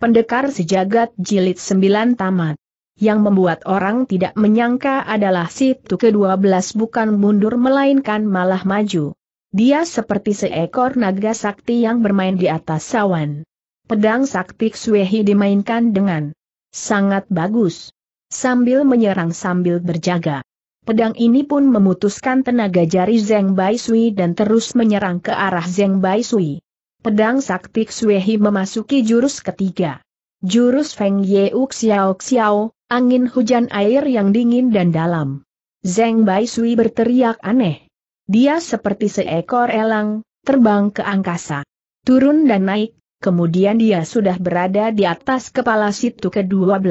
Pendekar Sejagat Jilid 9 Tamat. Yang membuat orang tidak menyangka adalah situ ke-12 bukan mundur melainkan malah maju. Dia seperti seekor naga sakti yang bermain di atas sawan. Pedang sakti Xuehi dimainkan dengan sangat bagus. Sambil menyerang sambil berjaga. Pedang ini pun memutuskan tenaga jari Zeng Bai Sui dan terus menyerang ke arah Zeng Bai Sui pedang sakti Xuehi memasuki jurus ketiga. Jurus Feng Ye Xiao Xiao, angin hujan air yang dingin dan dalam. Zeng Bai Sui berteriak aneh. Dia seperti seekor elang, terbang ke angkasa. Turun dan naik, kemudian dia sudah berada di atas kepala situ ke-12.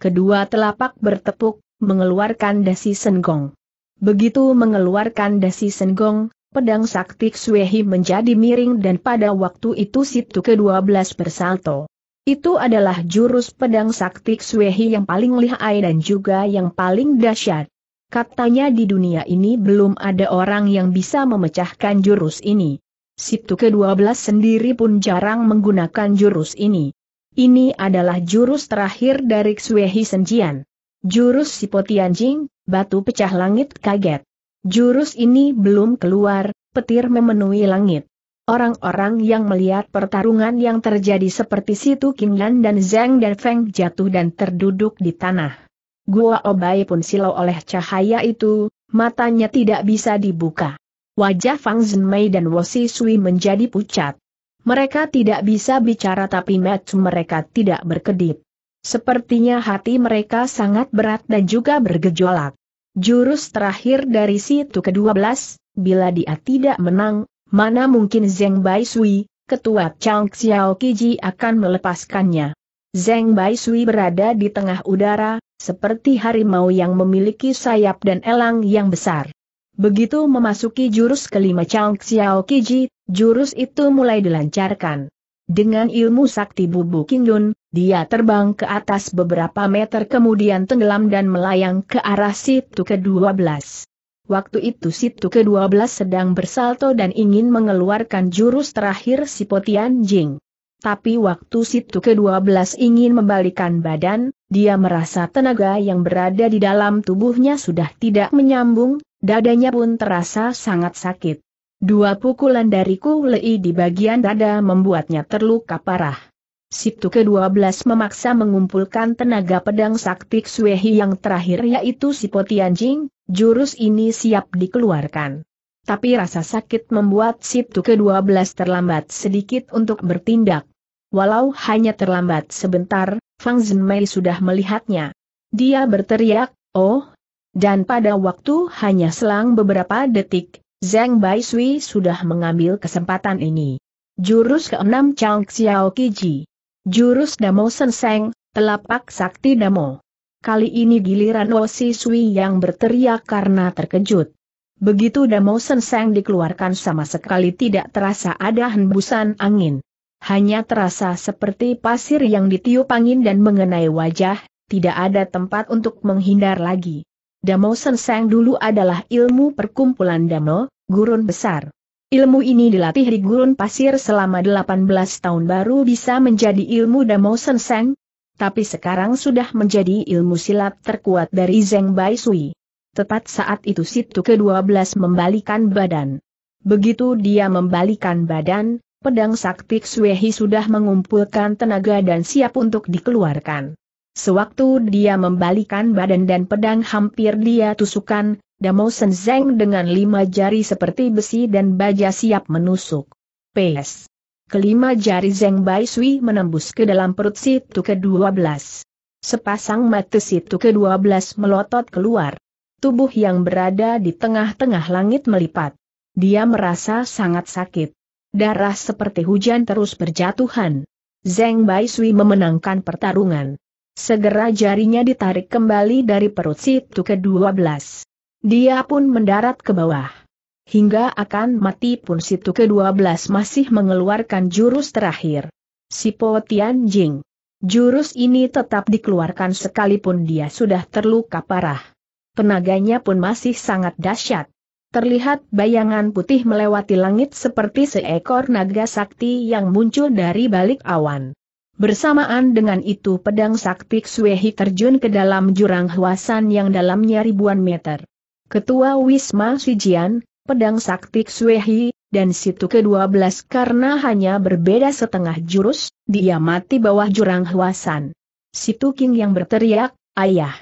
Kedua telapak bertepuk, mengeluarkan dasi senggong. Begitu mengeluarkan dasi senggong, Pedang sakti Xuehi menjadi miring dan pada waktu itu situ ke-12 bersalto. Itu adalah jurus pedang sakti Xuehi yang paling lihai dan juga yang paling dahsyat. Katanya di dunia ini belum ada orang yang bisa memecahkan jurus ini. Situ ke-12 sendiri pun jarang menggunakan jurus ini. Ini adalah jurus terakhir dari Xuehi Senjian. Jurus Sipotianjing, batu pecah langit kaget. Jurus ini belum keluar, petir memenuhi langit. Orang-orang yang melihat pertarungan yang terjadi seperti Situ Lan dan Zhang dan Feng jatuh dan terduduk di tanah. Gua Obai pun silau oleh cahaya itu, matanya tidak bisa dibuka. Wajah Fang Zhenmei dan Wosi Sui menjadi pucat. Mereka tidak bisa bicara tapi match mereka tidak berkedip. Sepertinya hati mereka sangat berat dan juga bergejolak. Jurus terakhir dari situ ke-12, bila dia tidak menang, mana mungkin Zeng Bai Sui, ketua Chang Xiao Kiji akan melepaskannya. Zeng Bai Sui berada di tengah udara, seperti harimau yang memiliki sayap dan elang yang besar. Begitu memasuki jurus kelima Chang Xiao Kiji, jurus itu mulai dilancarkan. Dengan ilmu sakti bubuk Kingyun, dia terbang ke atas beberapa meter kemudian tenggelam dan melayang ke arah situ ke-12. Waktu itu situ ke-12 sedang bersalto dan ingin mengeluarkan jurus terakhir si Potian Jing. Tapi waktu situ ke-12 ingin membalikan badan, dia merasa tenaga yang berada di dalam tubuhnya sudah tidak menyambung, dadanya pun terasa sangat sakit. Dua pukulan dari Kulei di bagian dada membuatnya terluka parah. Situ ke-12 memaksa mengumpulkan tenaga pedang sakti Xuehi yang terakhir yaitu si Potianjing, jurus ini siap dikeluarkan. Tapi rasa sakit membuat Situ ke-12 terlambat sedikit untuk bertindak. Walau hanya terlambat sebentar, Fang Zhenmei sudah melihatnya. Dia berteriak, oh! Dan pada waktu hanya selang beberapa detik, Zeng Bai Sui sudah mengambil kesempatan ini. Jurus keenam Chang Xiao Kiji. Jurus Damo Senseng, Telapak Sakti Damo. Kali ini giliran Si Sui yang berteriak karena terkejut. Begitu Damo Senseng dikeluarkan sama sekali tidak terasa ada hembusan angin. Hanya terasa seperti pasir yang ditiup angin dan mengenai wajah, tidak ada tempat untuk menghindar lagi. Damo Senseng dulu adalah ilmu perkumpulan Damo, gurun besar. Ilmu ini dilatih di gurun pasir selama 18 tahun baru bisa menjadi ilmu Damo Senseng, tapi sekarang sudah menjadi ilmu silat terkuat dari Zeng Bai Sui. Tepat saat itu Situ ke-12 membalikan badan. Begitu dia membalikan badan, pedang sakti Xuehi sudah mengumpulkan tenaga dan siap untuk dikeluarkan. Sewaktu dia membalikan badan dan pedang hampir dia tusukan, Damo Senzeng dengan lima jari seperti besi dan baja siap menusuk. PS. Kelima jari Zeng Bai Sui menembus ke dalam perut situ ke-12. Sepasang mata situ ke-12 melotot keluar. Tubuh yang berada di tengah-tengah langit melipat. Dia merasa sangat sakit. Darah seperti hujan terus berjatuhan. Zeng Bai Sui memenangkan pertarungan. Segera jarinya ditarik kembali dari perut situ ke-12. Dia pun mendarat ke bawah. Hingga akan mati pun situ ke-12 masih mengeluarkan jurus terakhir. Si Sipo Jing. Jurus ini tetap dikeluarkan sekalipun dia sudah terluka parah. Tenaganya pun masih sangat dahsyat. Terlihat bayangan putih melewati langit seperti seekor naga sakti yang muncul dari balik awan. Bersamaan dengan itu pedang sakti Xuehi terjun ke dalam jurang huasan yang dalamnya ribuan meter. Ketua Wisma Sijian, pedang sakti Xuehi, dan situ ke-12 karena hanya berbeda setengah jurus, dia mati bawah jurang huasan. Situ King yang berteriak, ayah.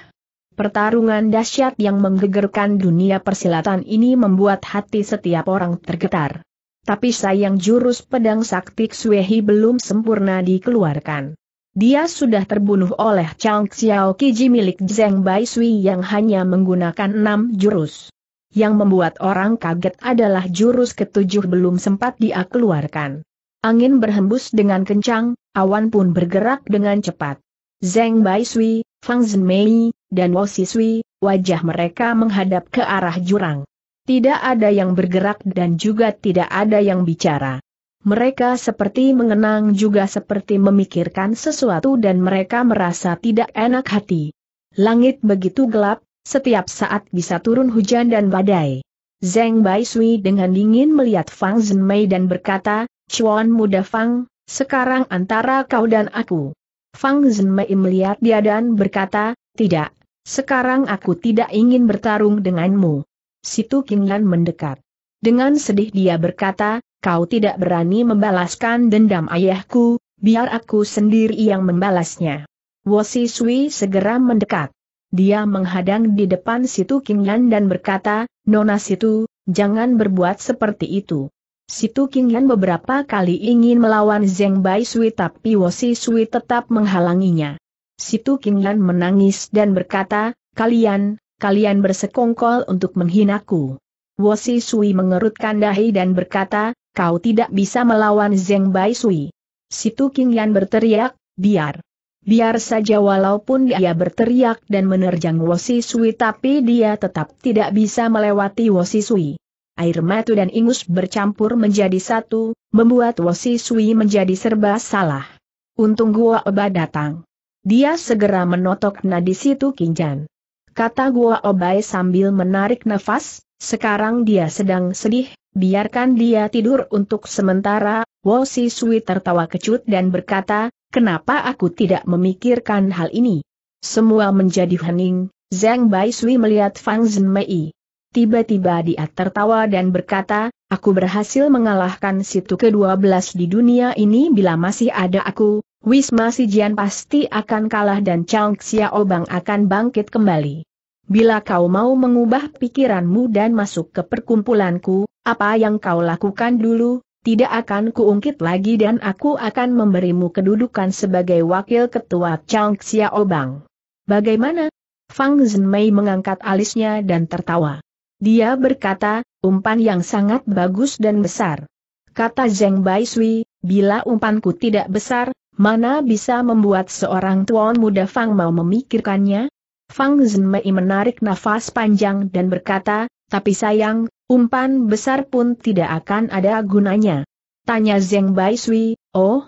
Pertarungan dahsyat yang menggegerkan dunia persilatan ini membuat hati setiap orang tergetar. Tapi sayang jurus pedang sakti Xuehi belum sempurna dikeluarkan. Dia sudah terbunuh oleh Chang Xiao Kiji milik Zheng Bai Sui yang hanya menggunakan enam jurus. Yang membuat orang kaget adalah jurus ketujuh belum sempat dia keluarkan. Angin berhembus dengan kencang, awan pun bergerak dengan cepat. Zheng Bai Sui, Fang Zhenmei, dan Wo Sisui, wajah mereka menghadap ke arah jurang. Tidak ada yang bergerak dan juga tidak ada yang bicara. Mereka seperti mengenang juga seperti memikirkan sesuatu dan mereka merasa tidak enak hati. Langit begitu gelap, setiap saat bisa turun hujan dan badai. Zeng Bai Sui dengan dingin melihat Fang Zhenmei dan berkata, Chuan muda Fang, sekarang antara kau dan aku. Fang Zhenmei melihat dia dan berkata, tidak, sekarang aku tidak ingin bertarung denganmu. Situ Kinglan mendekat. Dengan sedih dia berkata, kau tidak berani membalaskan dendam ayahku, biar aku sendiri yang membalasnya. Wosi Sui segera mendekat. Dia menghadang di depan Situ Kinglan dan berkata, Nona Situ, jangan berbuat seperti itu. Situ Kinglan beberapa kali ingin melawan Zeng Bai Sui tapi Wosi Sui tetap menghalanginya. Situ Kinglan menangis dan berkata, kalian, kalian bersekongkol untuk menghinaku. Wosi Sui mengerutkan dahi dan berkata, kau tidak bisa melawan Zeng Bai Sui. Situ Yan berteriak, biar. Biar saja walaupun dia berteriak dan menerjang Wosi Sui tapi dia tetap tidak bisa melewati Wosi Sui. Air mata dan ingus bercampur menjadi satu, membuat Wosi Sui menjadi serba salah. Untung Gua Eba datang. Dia segera menotok nadi situ Kinjan kata Gua Obai sambil menarik nafas, sekarang dia sedang sedih, biarkan dia tidur untuk sementara, Wo Si Sui tertawa kecut dan berkata, kenapa aku tidak memikirkan hal ini? Semua menjadi hening, Zhang Bai Sui melihat Fang Zhenmei. Tiba-tiba dia tertawa dan berkata, aku berhasil mengalahkan situ ke-12 di dunia ini bila masih ada aku, Wisma Jian pasti akan kalah dan Chang Xiaobang akan bangkit kembali. Bila kau mau mengubah pikiranmu dan masuk ke perkumpulanku, apa yang kau lakukan dulu, tidak akan kuungkit lagi dan aku akan memberimu kedudukan sebagai wakil ketua Chang Xiaobang. Bagaimana? Fang Zhenmei mengangkat alisnya dan tertawa. Dia berkata, umpan yang sangat bagus dan besar. Kata Zheng Bai bila umpanku tidak besar, mana bisa membuat seorang tuan muda Fang mau memikirkannya? Fang Mei menarik nafas panjang dan berkata, tapi sayang, umpan besar pun tidak akan ada gunanya. Tanya Zeng Bai Sui, oh,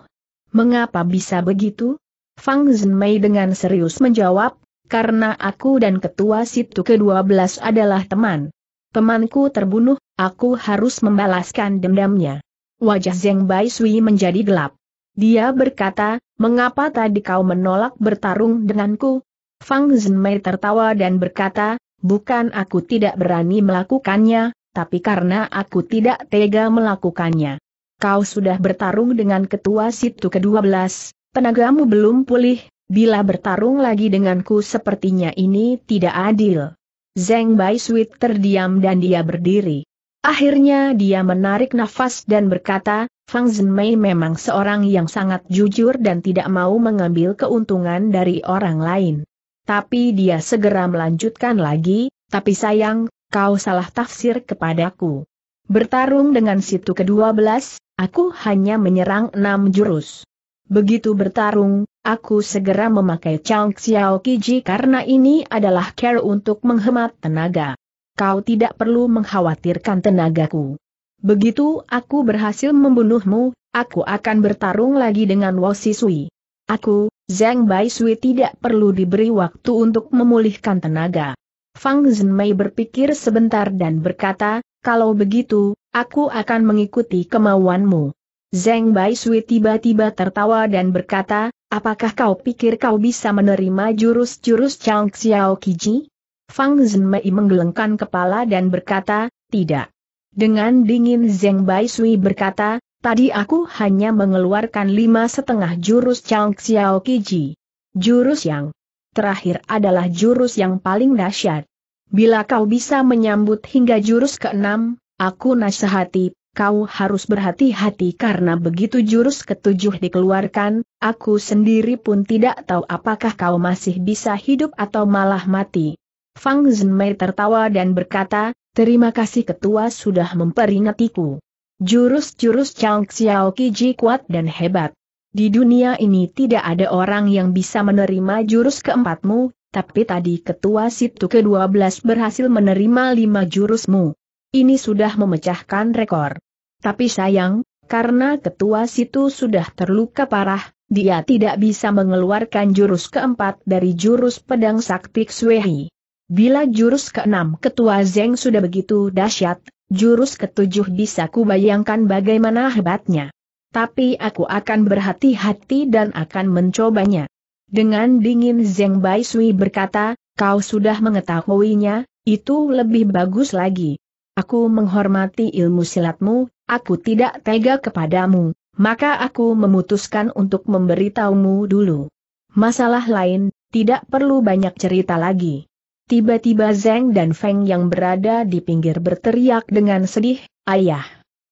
mengapa bisa begitu? Fang Mei dengan serius menjawab, karena aku dan ketua situ ke-12 adalah teman. Temanku terbunuh, aku harus membalaskan dendamnya. Wajah Zeng Bai Sui menjadi gelap. Dia berkata, mengapa tadi kau menolak bertarung denganku? Fang Zhenmei tertawa dan berkata, bukan aku tidak berani melakukannya, tapi karena aku tidak tega melakukannya. Kau sudah bertarung dengan ketua situ ke-12, tenagamu belum pulih, bila bertarung lagi denganku sepertinya ini tidak adil. Zeng Bai Sweet terdiam dan dia berdiri. Akhirnya dia menarik nafas dan berkata, Fang Zhenmei memang seorang yang sangat jujur dan tidak mau mengambil keuntungan dari orang lain. Tapi dia segera melanjutkan lagi, tapi sayang, kau salah tafsir kepadaku. Bertarung dengan situ ke-12, aku hanya menyerang enam jurus. Begitu bertarung, aku segera memakai Chang Xiao Kiji karena ini adalah care untuk menghemat tenaga. Kau tidak perlu mengkhawatirkan tenagaku. Begitu aku berhasil membunuhmu, aku akan bertarung lagi dengan Wo Sisui. Aku, Zhang Bai tidak perlu diberi waktu untuk memulihkan tenaga. Fang Zhenmei berpikir sebentar dan berkata, kalau begitu, aku akan mengikuti kemauanmu. Zeng Bai tiba-tiba tertawa dan berkata, apakah kau pikir kau bisa menerima jurus-jurus Chang Xiao Kiji? Fang Zhenmei menggelengkan kepala dan berkata, tidak. Dengan dingin Zeng Bai berkata, Tadi aku hanya mengeluarkan lima setengah jurus Chang Xiao Kiji. Jurus yang terakhir adalah jurus yang paling dahsyat. Bila kau bisa menyambut hingga jurus keenam, aku nasihati, kau harus berhati-hati karena begitu jurus ketujuh dikeluarkan, aku sendiri pun tidak tahu apakah kau masih bisa hidup atau malah mati. Fang Zhenmei tertawa dan berkata, terima kasih ketua sudah memperingatiku. Jurus-jurus Chang Xiao Kiji kuat dan hebat. Di dunia ini tidak ada orang yang bisa menerima jurus keempatmu, tapi tadi ketua situ ke-12 berhasil menerima lima jurusmu. Ini sudah memecahkan rekor. Tapi sayang, karena ketua situ sudah terluka parah, dia tidak bisa mengeluarkan jurus keempat dari jurus pedang sakti Xuehi. Bila jurus keenam ketua Zeng sudah begitu dahsyat, Jurus ketujuh bisa kubayangkan bagaimana hebatnya. Tapi aku akan berhati-hati dan akan mencobanya. Dengan dingin Zeng Bai Sui berkata, kau sudah mengetahuinya, itu lebih bagus lagi. Aku menghormati ilmu silatmu, aku tidak tega kepadamu, maka aku memutuskan untuk memberitahumu dulu. Masalah lain, tidak perlu banyak cerita lagi. Tiba-tiba Zeng dan Feng yang berada di pinggir berteriak dengan sedih, Ayah,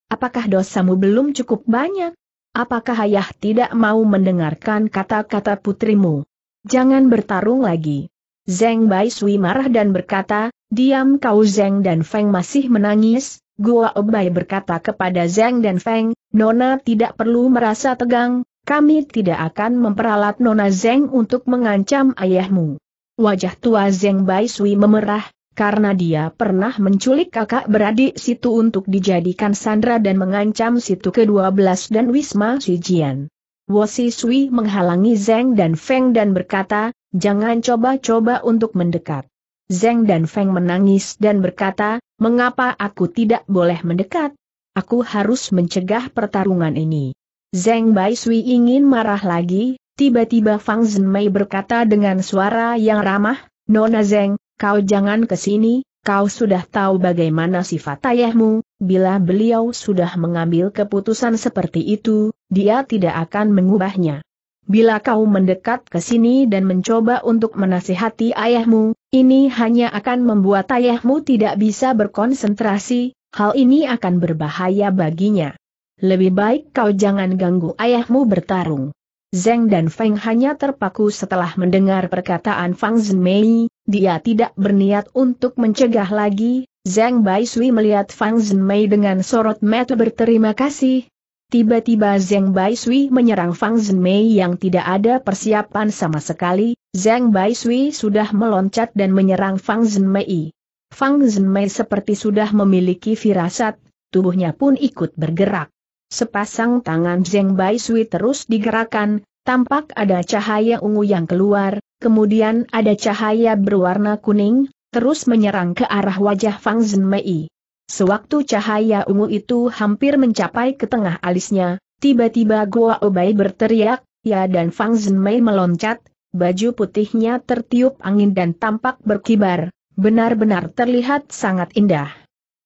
apakah dosamu belum cukup banyak? Apakah ayah tidak mau mendengarkan kata-kata putrimu? Jangan bertarung lagi. Zeng Bai Sui marah dan berkata, Diam kau Zeng dan Feng masih menangis, Gua Obai berkata kepada Zeng dan Feng, Nona tidak perlu merasa tegang, kami tidak akan memperalat Nona Zeng untuk mengancam ayahmu. Wajah tua Zeng Bai Sui memerah, karena dia pernah menculik kakak beradik situ untuk dijadikan sandra dan mengancam situ ke-12 dan Wisma Sijian. Wosi Sui menghalangi Zeng dan Feng dan berkata, jangan coba-coba untuk mendekat. Zeng dan Feng menangis dan berkata, mengapa aku tidak boleh mendekat? Aku harus mencegah pertarungan ini. Zeng Bai Sui ingin marah lagi, Tiba-tiba Fang Zhenmei berkata dengan suara yang ramah, Nona Zeng, kau jangan ke sini, kau sudah tahu bagaimana sifat ayahmu, bila beliau sudah mengambil keputusan seperti itu, dia tidak akan mengubahnya. Bila kau mendekat ke sini dan mencoba untuk menasihati ayahmu, ini hanya akan membuat ayahmu tidak bisa berkonsentrasi, hal ini akan berbahaya baginya. Lebih baik kau jangan ganggu ayahmu bertarung. Zeng dan Feng hanya terpaku setelah mendengar perkataan Fang Zhenmei, dia tidak berniat untuk mencegah lagi, Zeng Bai Sui melihat Fang Zhenmei dengan sorot mata berterima kasih. Tiba-tiba Zeng Bai Sui menyerang Fang Zhenmei yang tidak ada persiapan sama sekali, Zeng Bai Sui sudah meloncat dan menyerang Fang Zhenmei. Fang Zhenmei seperti sudah memiliki firasat, tubuhnya pun ikut bergerak. Sepasang tangan Zeng Bai Sui terus digerakkan, tampak ada cahaya ungu yang keluar, kemudian ada cahaya berwarna kuning, terus menyerang ke arah wajah Fang Mei. Sewaktu cahaya ungu itu hampir mencapai ke tengah alisnya, tiba-tiba Guo Obai berteriak, ya dan Fang Mei meloncat, baju putihnya tertiup angin dan tampak berkibar, benar-benar terlihat sangat indah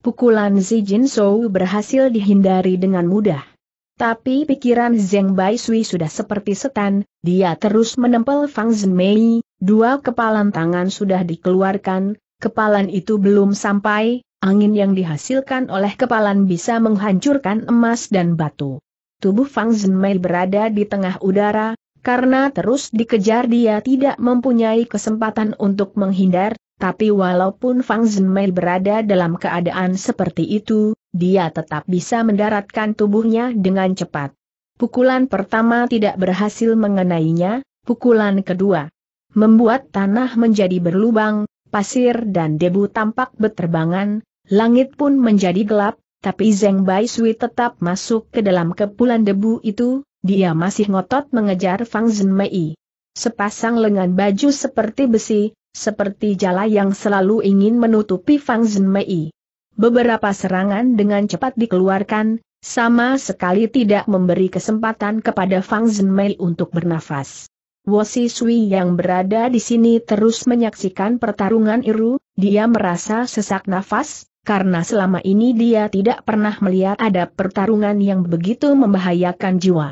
pukulan Zi Jin Shou berhasil dihindari dengan mudah. Tapi pikiran Zeng Bai Sui sudah seperti setan, dia terus menempel Fang Zhenmei, dua kepalan tangan sudah dikeluarkan, kepalan itu belum sampai, angin yang dihasilkan oleh kepalan bisa menghancurkan emas dan batu. Tubuh Fang Zhenmei berada di tengah udara, karena terus dikejar dia tidak mempunyai kesempatan untuk menghindar, tapi walaupun Fang Zhenmei berada dalam keadaan seperti itu, dia tetap bisa mendaratkan tubuhnya dengan cepat. Pukulan pertama tidak berhasil mengenainya, pukulan kedua membuat tanah menjadi berlubang, pasir dan debu tampak beterbangan, langit pun menjadi gelap, tapi Zeng Bai Sui tetap masuk ke dalam kepulan debu itu, dia masih ngotot mengejar Fang Zhenmei. Sepasang lengan baju seperti besi, seperti jala yang selalu ingin menutupi Fang Zhenmei. Beberapa serangan dengan cepat dikeluarkan, sama sekali tidak memberi kesempatan kepada Fang Zhenmei untuk bernafas. Wosi Sui yang berada di sini terus menyaksikan pertarungan Iru, dia merasa sesak nafas, karena selama ini dia tidak pernah melihat ada pertarungan yang begitu membahayakan jiwa.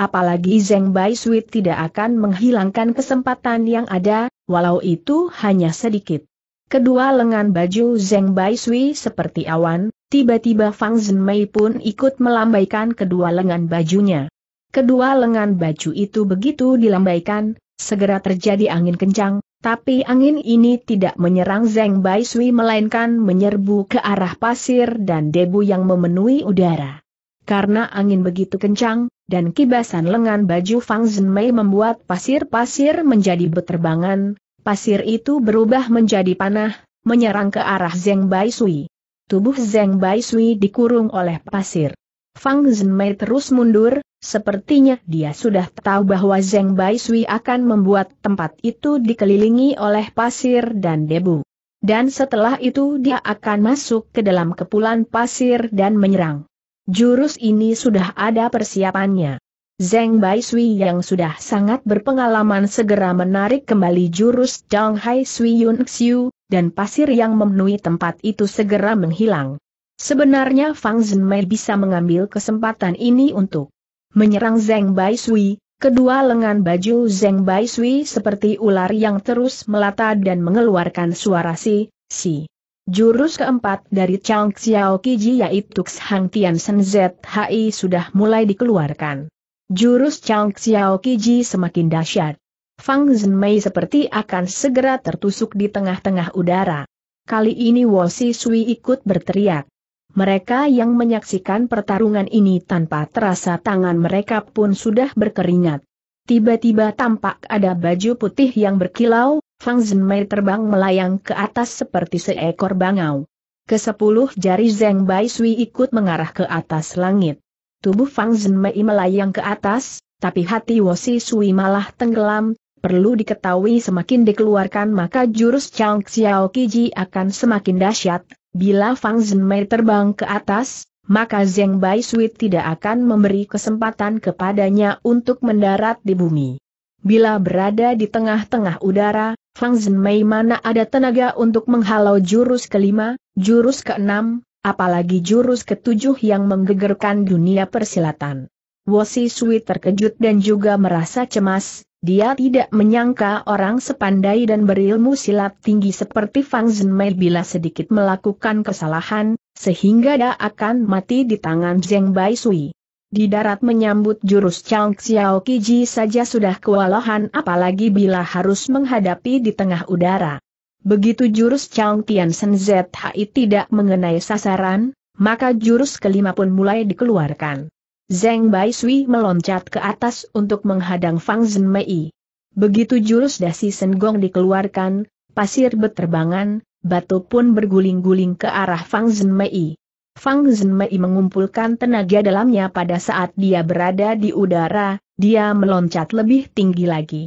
Apalagi Zeng Bai Sui tidak akan menghilangkan kesempatan yang ada, walau itu hanya sedikit. Kedua lengan baju Zeng Bai seperti awan, tiba-tiba Fang Zhenmei pun ikut melambaikan kedua lengan bajunya. Kedua lengan baju itu begitu dilambaikan, segera terjadi angin kencang, tapi angin ini tidak menyerang Zeng Bai melainkan menyerbu ke arah pasir dan debu yang memenuhi udara. Karena angin begitu kencang, dan kibasan lengan baju Fang Zhenmei membuat pasir-pasir menjadi beterbangan, pasir itu berubah menjadi panah, menyerang ke arah Zeng Bai Sui. Tubuh Zeng Bai Sui dikurung oleh pasir. Fang Zhenmei terus mundur, sepertinya dia sudah tahu bahwa Zeng Bai Sui akan membuat tempat itu dikelilingi oleh pasir dan debu. Dan setelah itu dia akan masuk ke dalam kepulan pasir dan menyerang. Jurus ini sudah ada persiapannya. Zeng Bai Sui yang sudah sangat berpengalaman segera menarik kembali jurus Zhang Hai Sui Yun Xiu, dan pasir yang memenuhi tempat itu segera menghilang. Sebenarnya Fang Zhenmei bisa mengambil kesempatan ini untuk menyerang Zeng Bai Sui, kedua lengan baju Zeng Bai Sui seperti ular yang terus melata dan mengeluarkan suara si, si. Jurus keempat dari Chang Xiao Kiji yaitu Xhang Tian Shen ZHI sudah mulai dikeluarkan. Jurus Chang Xiao Kiji semakin dahsyat. Fang Zhenmei seperti akan segera tertusuk di tengah-tengah udara. Kali ini Si Sui ikut berteriak. Mereka yang menyaksikan pertarungan ini tanpa terasa tangan mereka pun sudah berkeringat. Tiba-tiba tampak ada baju putih yang berkilau, Fang Zhenmei terbang melayang ke atas seperti seekor bangau. Kesepuluh jari Zeng Bai Sui ikut mengarah ke atas langit. Tubuh Fang Zhenmei melayang ke atas, tapi hati Wosi Sui malah tenggelam, perlu diketahui semakin dikeluarkan maka jurus Chang Xiao Kiji akan semakin dahsyat. Bila Fang Zhenmei terbang ke atas, maka Zeng Bai Sui tidak akan memberi kesempatan kepadanya untuk mendarat di bumi. Bila berada di tengah-tengah udara, Fang Zhenmei mana ada tenaga untuk menghalau jurus kelima, jurus keenam, apalagi jurus ketujuh yang menggegerkan dunia persilatan. Wosi Sui terkejut dan juga merasa cemas, dia tidak menyangka orang sepandai dan berilmu silat tinggi seperti Fang Zhenmei bila sedikit melakukan kesalahan, sehingga dia akan mati di tangan Zheng Bai Sui. Di darat menyambut jurus Chang Xiao Kiji saja sudah kewalahan apalagi bila harus menghadapi di tengah udara. Begitu jurus Chang Tian Sen ZHI tidak mengenai sasaran, maka jurus kelima pun mulai dikeluarkan. Zeng Bai Sui meloncat ke atas untuk menghadang Fang Zhen Mei. Begitu jurus dasi Gong dikeluarkan, pasir berterbangan, batu pun berguling-guling ke arah Fang Zhen Mei. Fang Zhenmei mengumpulkan tenaga dalamnya pada saat dia berada di udara, dia meloncat lebih tinggi lagi.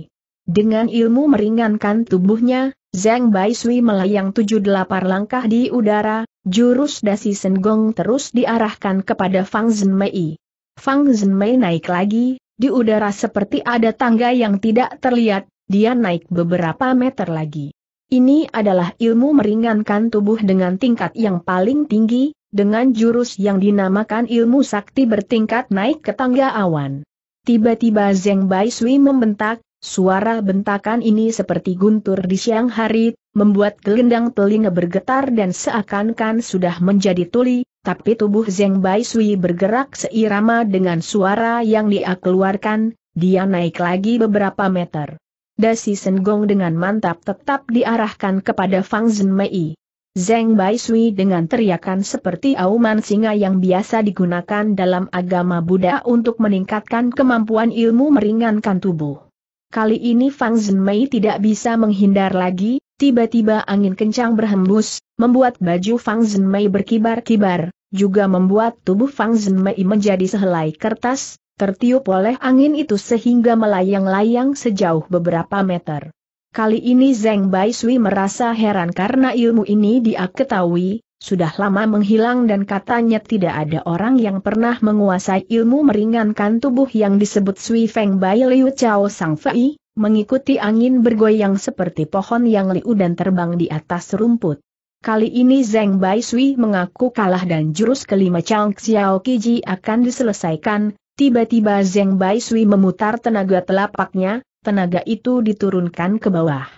Dengan ilmu meringankan tubuhnya, Zhang Bai Sui melayang delapan langkah di udara, jurus dasi senggong terus diarahkan kepada Fang Zhenmei. Fang Zhenmei naik lagi, di udara seperti ada tangga yang tidak terlihat, dia naik beberapa meter lagi. Ini adalah ilmu meringankan tubuh dengan tingkat yang paling tinggi, dengan jurus yang dinamakan ilmu sakti bertingkat naik ke tangga awan. Tiba-tiba Zeng Bai Sui membentak, suara bentakan ini seperti guntur di siang hari, membuat gelendang telinga bergetar dan seakan-akan sudah menjadi tuli, tapi tubuh Zeng Bai Sui bergerak seirama dengan suara yang dia keluarkan, dia naik lagi beberapa meter dasi senggong dengan mantap tetap diarahkan kepada Fang Zhenmei. Zeng Bai Sui dengan teriakan seperti auman singa yang biasa digunakan dalam agama Buddha untuk meningkatkan kemampuan ilmu meringankan tubuh. Kali ini Fang Zhenmei tidak bisa menghindar lagi, tiba-tiba angin kencang berhembus, membuat baju Fang Zhenmei berkibar-kibar, juga membuat tubuh Fang Zhenmei menjadi sehelai kertas, tertiup oleh angin itu sehingga melayang-layang sejauh beberapa meter. Kali ini Zeng Bai Sui merasa heran karena ilmu ini dia ketahui, sudah lama menghilang dan katanya tidak ada orang yang pernah menguasai ilmu meringankan tubuh yang disebut Sui Feng Bai Liu Chao Sang Fei, mengikuti angin bergoyang seperti pohon yang liu dan terbang di atas rumput. Kali ini Zeng Bai Sui mengaku kalah dan jurus kelima Chang Xiao Kiji akan diselesaikan, Tiba-tiba Zeng Bai Sui memutar tenaga telapaknya, tenaga itu diturunkan ke bawah.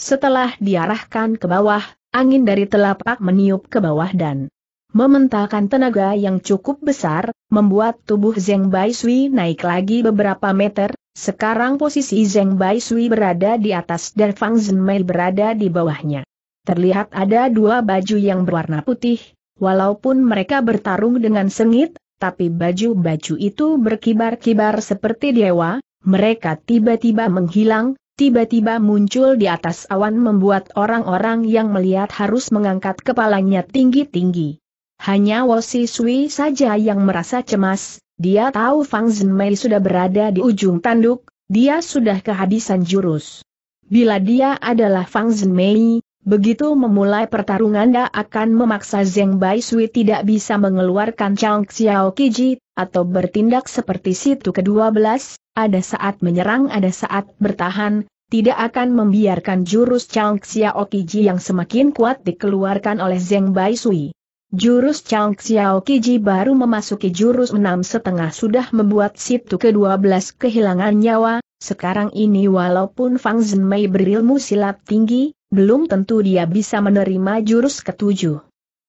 Setelah diarahkan ke bawah, angin dari telapak meniup ke bawah dan mementalkan tenaga yang cukup besar, membuat tubuh Zeng Bai Sui naik lagi beberapa meter, sekarang posisi Zeng Bai Sui berada di atas dan Fang Zhenmei berada di bawahnya. Terlihat ada dua baju yang berwarna putih, walaupun mereka bertarung dengan sengit, tapi baju-baju itu berkibar-kibar seperti dewa, mereka tiba-tiba menghilang, tiba-tiba muncul di atas awan membuat orang-orang yang melihat harus mengangkat kepalanya tinggi-tinggi. Hanya Wosi Sui saja yang merasa cemas, dia tahu Fang Zhenmei sudah berada di ujung tanduk, dia sudah kehabisan jurus. Bila dia adalah Fang Zhenmei, Begitu memulai pertarungan dia akan memaksa Zeng Bai Sui tidak bisa mengeluarkan Chang Xiao Kiji, atau bertindak seperti situ ke-12, ada saat menyerang ada saat bertahan, tidak akan membiarkan jurus Chang Xiao Kiji yang semakin kuat dikeluarkan oleh Zeng Bai Sui. Jurus Chang Xiao Kiji baru memasuki jurus enam setengah sudah membuat situ ke-12 kehilangan nyawa, sekarang ini walaupun Fang Zhenmei berilmu silat tinggi, belum tentu dia bisa menerima jurus ketujuh.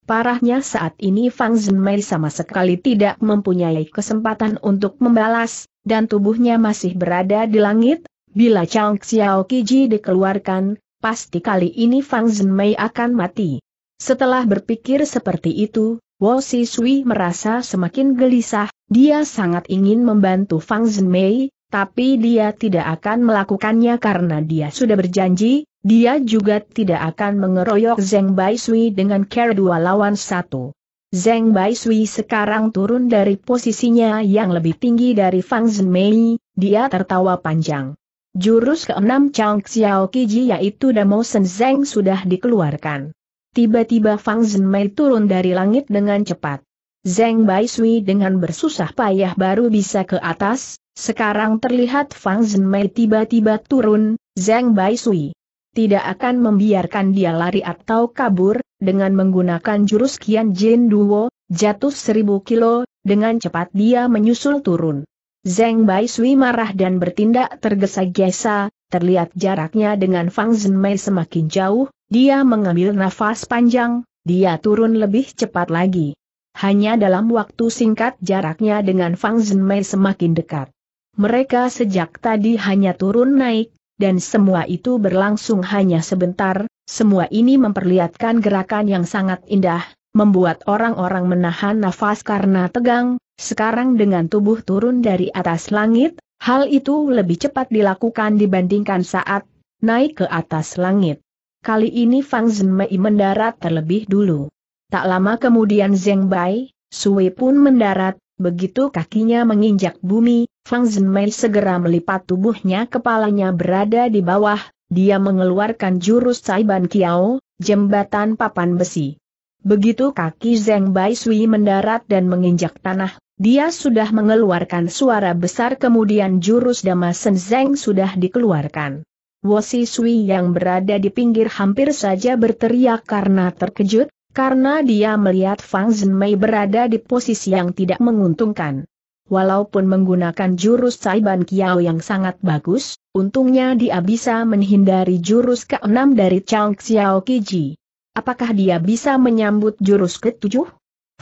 Parahnya saat ini Fang Zhenmei sama sekali tidak mempunyai kesempatan untuk membalas, dan tubuhnya masih berada di langit, bila Chang Xiao Qiji dikeluarkan, pasti kali ini Fang Zhenmei akan mati. Setelah berpikir seperti itu, Wo Si Sui merasa semakin gelisah, dia sangat ingin membantu Fang Zhenmei, tapi dia tidak akan melakukannya karena dia sudah berjanji, dia juga tidak akan mengeroyok Zeng Bai dengan cara dua lawan satu. Zeng Bai sekarang turun dari posisinya yang lebih tinggi dari Fang Zhenmei, dia tertawa panjang. Jurus keenam Chang Xiao Kiji yaitu Damo Sen Zeng sudah dikeluarkan. Tiba-tiba Fang Zhenmei turun dari langit dengan cepat. Zeng Bai dengan bersusah payah baru bisa ke atas, sekarang terlihat Fang Zhenmei tiba-tiba turun, Zeng Bai Sui tidak akan membiarkan dia lari atau kabur, dengan menggunakan jurus Kian Jin Duo, jatuh seribu kilo, dengan cepat dia menyusul turun. Zeng Bai Sui marah dan bertindak tergesa-gesa, terlihat jaraknya dengan Fang Zhenmei semakin jauh, dia mengambil nafas panjang, dia turun lebih cepat lagi. Hanya dalam waktu singkat jaraknya dengan Fang Zhenmei semakin dekat mereka sejak tadi hanya turun naik, dan semua itu berlangsung hanya sebentar, semua ini memperlihatkan gerakan yang sangat indah, membuat orang-orang menahan nafas karena tegang, sekarang dengan tubuh turun dari atas langit, hal itu lebih cepat dilakukan dibandingkan saat naik ke atas langit. Kali ini Fang Zhenmei mendarat terlebih dulu. Tak lama kemudian Zeng Bai, Sui pun mendarat, Begitu kakinya menginjak bumi, Fang Zhenmei segera melipat tubuhnya kepalanya berada di bawah, dia mengeluarkan jurus Saiban Kiao, jembatan papan besi. Begitu kaki Zeng Bai Sui mendarat dan menginjak tanah, dia sudah mengeluarkan suara besar kemudian jurus Damasen Zeng sudah dikeluarkan. Wosi Sui yang berada di pinggir hampir saja berteriak karena terkejut, karena dia melihat Fang Zhenmei berada di posisi yang tidak menguntungkan. Walaupun menggunakan jurus Saiban Kiao yang sangat bagus, untungnya dia bisa menghindari jurus ke-6 dari Chang Xiao Kiji. Apakah dia bisa menyambut jurus ke-7?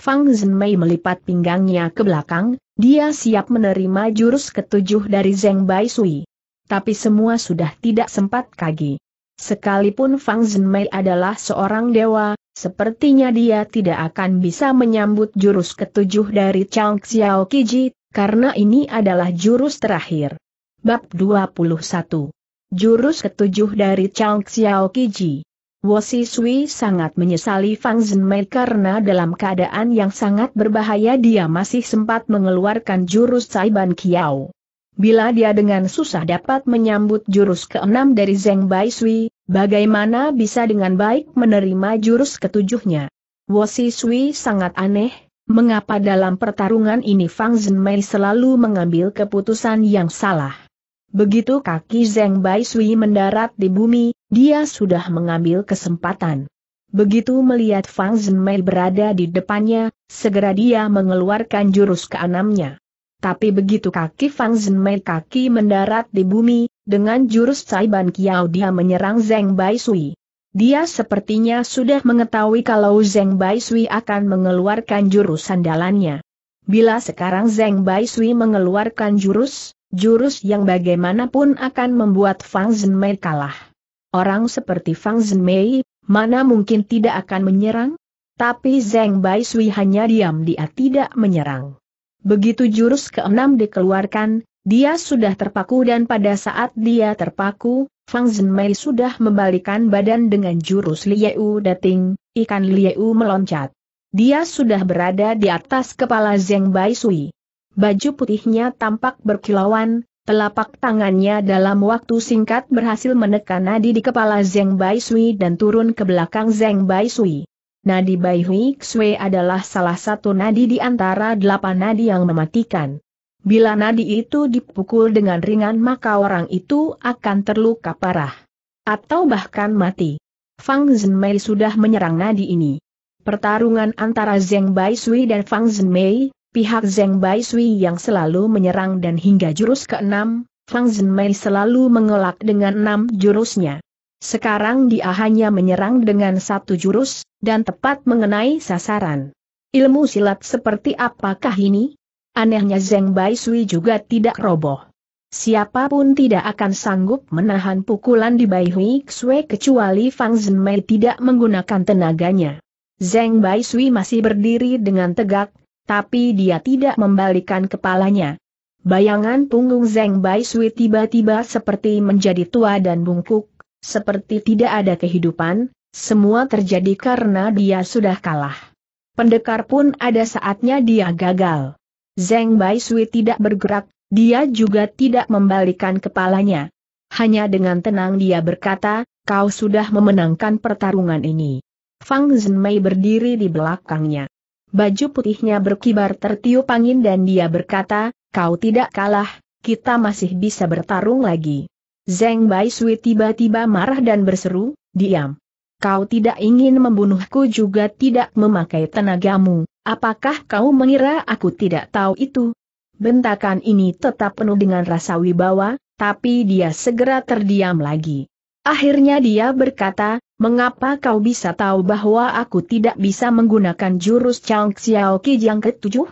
Fang Zhenmei melipat pinggangnya ke belakang, dia siap menerima jurus ke-7 dari Zeng Bai Sui. Tapi semua sudah tidak sempat kagi. Sekalipun Fang Zhenmei adalah seorang dewa, Sepertinya dia tidak akan bisa menyambut jurus ketujuh dari Chang Xiao Qiji, karena ini adalah jurus terakhir. Bab 21 Jurus ketujuh dari Chang Xiao Qiji Wosi Sui sangat menyesali Fang Zhenmei karena dalam keadaan yang sangat berbahaya dia masih sempat mengeluarkan jurus Saiban Kiao. Bila dia dengan susah dapat menyambut jurus keenam dari Zeng Bai Sui, bagaimana bisa dengan baik menerima jurus ketujuhnya? Wosi Sui sangat aneh, mengapa dalam pertarungan ini Fang Zhenmei selalu mengambil keputusan yang salah. Begitu kaki Zeng Bai Sui mendarat di bumi, dia sudah mengambil kesempatan. Begitu melihat Fang Zhenmei berada di depannya, segera dia mengeluarkan jurus keenamnya. Tapi begitu kaki Fang Zhenmei kaki mendarat di bumi, dengan jurus Saiban Kiao dia menyerang Zeng Bai Sui. Dia sepertinya sudah mengetahui kalau Zeng Bai Sui akan mengeluarkan jurus sandalannya. Bila sekarang Zeng Bai Sui mengeluarkan jurus, jurus yang bagaimanapun akan membuat Fang Zhenmei kalah. Orang seperti Fang Zhenmei, mana mungkin tidak akan menyerang? Tapi Zeng Bai Sui hanya diam dia tidak menyerang. Begitu jurus keenam dikeluarkan, dia sudah terpaku dan pada saat dia terpaku, Fang Zhenmei sudah membalikan badan dengan jurus Liu Dating, ikan Liu meloncat. Dia sudah berada di atas kepala Zeng Bai Sui. Baju putihnya tampak berkilauan, telapak tangannya dalam waktu singkat berhasil menekan nadi di kepala Zeng Bai Sui dan turun ke belakang Zeng Bai Sui. Nadi Bai Hui Xue adalah salah satu nadi di antara delapan nadi yang mematikan. Bila nadi itu dipukul dengan ringan maka orang itu akan terluka parah. Atau bahkan mati. Fang Zhenmei sudah menyerang nadi ini. Pertarungan antara Zheng Bai Sui dan Fang Zhenmei, pihak Zheng Bai Sui yang selalu menyerang dan hingga jurus ke-6, Fang Zhenmei selalu mengelak dengan enam jurusnya. Sekarang dia hanya menyerang dengan satu jurus, dan tepat mengenai sasaran. Ilmu silat seperti apakah ini? Anehnya Zeng Bai Sui juga tidak roboh. Siapapun tidak akan sanggup menahan pukulan di Bai Hui Xue kecuali Fang Zhenmei tidak menggunakan tenaganya. Zeng Bai Sui masih berdiri dengan tegak, tapi dia tidak membalikan kepalanya. Bayangan punggung Zeng Bai Sui tiba-tiba seperti menjadi tua dan bungkuk, seperti tidak ada kehidupan, semua terjadi karena dia sudah kalah. Pendekar pun ada saatnya dia gagal. Zeng Bai Sui tidak bergerak, dia juga tidak membalikan kepalanya. Hanya dengan tenang dia berkata, kau sudah memenangkan pertarungan ini. Fang Zhenmei berdiri di belakangnya. Baju putihnya berkibar tertiup angin dan dia berkata, kau tidak kalah, kita masih bisa bertarung lagi. Zeng Bai Sui tiba-tiba marah dan berseru, diam. Kau tidak ingin membunuhku juga tidak memakai tenagamu, apakah kau mengira aku tidak tahu itu? Bentakan ini tetap penuh dengan rasa wibawa, tapi dia segera terdiam lagi. Akhirnya dia berkata, mengapa kau bisa tahu bahwa aku tidak bisa menggunakan jurus Chang Xiao Qi yang ketujuh?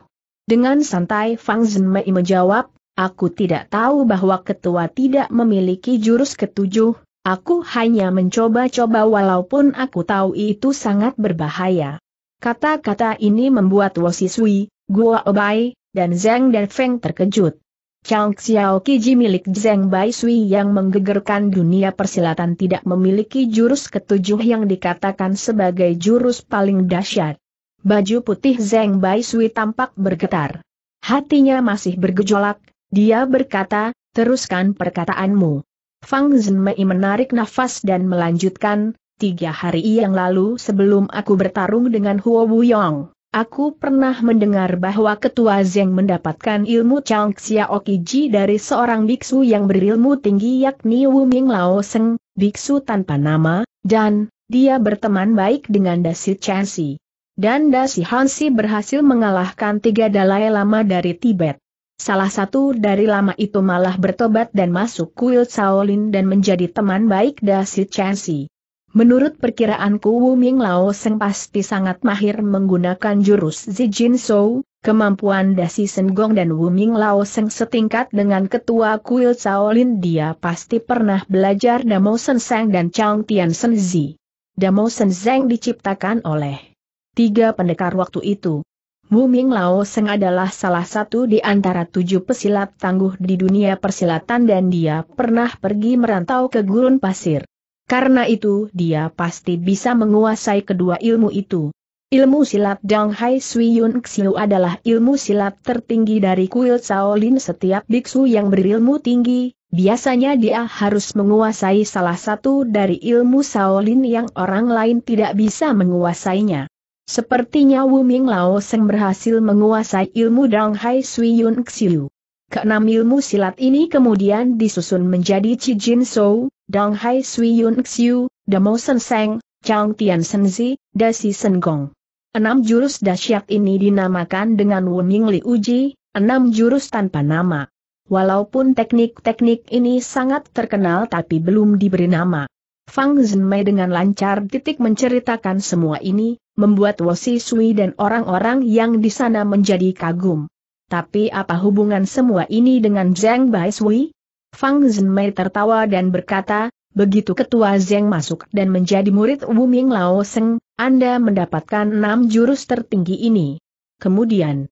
Dengan santai Fang Zhenmei menjawab, Aku tidak tahu bahwa ketua tidak memiliki jurus ketujuh, aku hanya mencoba-coba walaupun aku tahu itu sangat berbahaya. Kata-kata ini membuat Wosisui, Guo Obai, dan Zeng dan Feng terkejut. Chang Xiao Kiji milik Zeng Bai Sui yang menggegerkan dunia persilatan tidak memiliki jurus ketujuh yang dikatakan sebagai jurus paling dahsyat. Baju putih Zeng Bai Sui tampak bergetar. Hatinya masih bergejolak, dia berkata, teruskan perkataanmu. Fang Zhenmei menarik nafas dan melanjutkan, tiga hari yang lalu sebelum aku bertarung dengan Huo Wuyong, aku pernah mendengar bahwa Ketua Zeng mendapatkan ilmu Chang Xiaokiji dari seorang biksu yang berilmu tinggi yakni Wu Ming Lao Seng, biksu tanpa nama, dan dia berteman baik dengan Dasi Chansi. Dan Dasi Hansi berhasil mengalahkan tiga dalai lama dari Tibet. Salah satu dari lama itu malah bertobat dan masuk kuil Shaolin dan menjadi teman baik Dasi Chansi. Menurut perkiraanku Wu Ming Lao Seng pasti sangat mahir menggunakan jurus Zijin Shou, kemampuan Dasi Senggong dan Wu Ming Lao Seng setingkat dengan ketua kuil Shaolin dia pasti pernah belajar Damo Sen Seng dan Chang Tian Sen Zi. Damo Sen Zeng diciptakan oleh tiga pendekar waktu itu. Wu Ming Lao Seng adalah salah satu di antara tujuh pesilat tangguh di dunia persilatan dan dia pernah pergi merantau ke gurun pasir. Karena itu dia pasti bisa menguasai kedua ilmu itu. Ilmu silat Dong Hai Sui Yun Xiu adalah ilmu silat tertinggi dari kuil Shaolin setiap biksu yang berilmu tinggi, biasanya dia harus menguasai salah satu dari ilmu Shaolin yang orang lain tidak bisa menguasainya. Sepertinya Wu Ming Lao Seng berhasil menguasai ilmu Dang Hai Sui Yun Xiu. Keenam ilmu silat ini kemudian disusun menjadi Chi Jin Sou, Dang Hai Sui Yun Xiu, Demo Sen Seng, Chang Tian Sen Zi, Dasi Sen Gong. Enam jurus dahsyat ini dinamakan dengan Wu Ming Li Uji, enam jurus tanpa nama. Walaupun teknik-teknik ini sangat terkenal tapi belum diberi nama. Fang Zhenmei dengan lancar titik menceritakan semua ini, membuat Wosi Sui dan orang-orang yang di sana menjadi kagum. Tapi apa hubungan semua ini dengan Zhang Bai Sui? Fang Zhenmei tertawa dan berkata, begitu ketua Zhang masuk dan menjadi murid Wu Ming Lao Seng, Anda mendapatkan enam jurus tertinggi ini. Kemudian,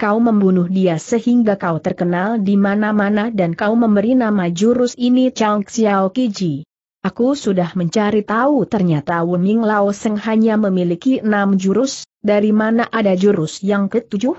kau membunuh dia sehingga kau terkenal di mana-mana dan kau memberi nama jurus ini Chang Xiao Ji. Aku sudah mencari tahu ternyata Wuming Lao Seng hanya memiliki enam jurus, dari mana ada jurus yang ketujuh?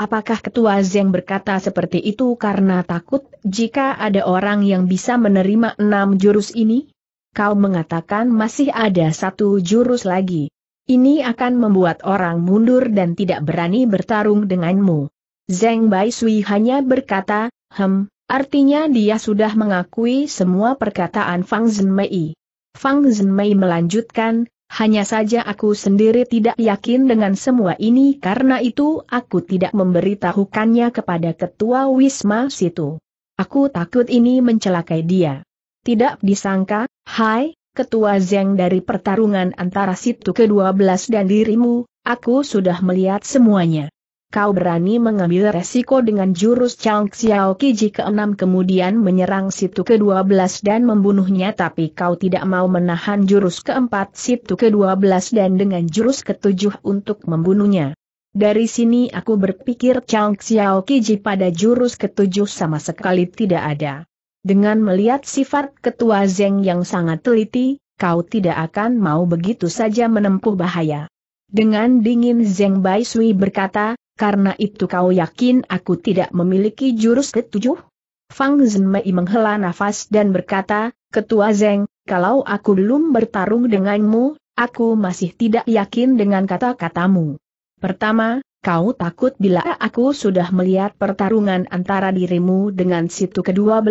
Apakah ketua Zeng berkata seperti itu karena takut jika ada orang yang bisa menerima enam jurus ini? Kau mengatakan masih ada satu jurus lagi. Ini akan membuat orang mundur dan tidak berani bertarung denganmu. Zeng Bai Sui hanya berkata, hem, Artinya dia sudah mengakui semua perkataan Fang Zhenmei. Fang Zhenmei melanjutkan, hanya saja aku sendiri tidak yakin dengan semua ini karena itu aku tidak memberitahukannya kepada ketua Wisma situ. Aku takut ini mencelakai dia. Tidak disangka, hai, ketua Zeng dari pertarungan antara situ ke-12 dan dirimu, aku sudah melihat semuanya kau berani mengambil resiko dengan jurus Chang Xiao Kiji ke-6 kemudian menyerang situ ke-12 dan membunuhnya tapi kau tidak mau menahan jurus ke-4 situ ke-12 dan dengan jurus ke-7 untuk membunuhnya. Dari sini aku berpikir Chang Xiao Kiji pada jurus ke-7 sama sekali tidak ada. Dengan melihat sifat ketua Zeng yang sangat teliti, kau tidak akan mau begitu saja menempuh bahaya. Dengan dingin Zeng Bai Sui berkata, karena itu kau yakin aku tidak memiliki jurus ketujuh? Fang Zhenmei menghela nafas dan berkata, Ketua Zeng, kalau aku belum bertarung denganmu, aku masih tidak yakin dengan kata-katamu. Pertama, kau takut bila aku sudah melihat pertarungan antara dirimu dengan situ ke-12,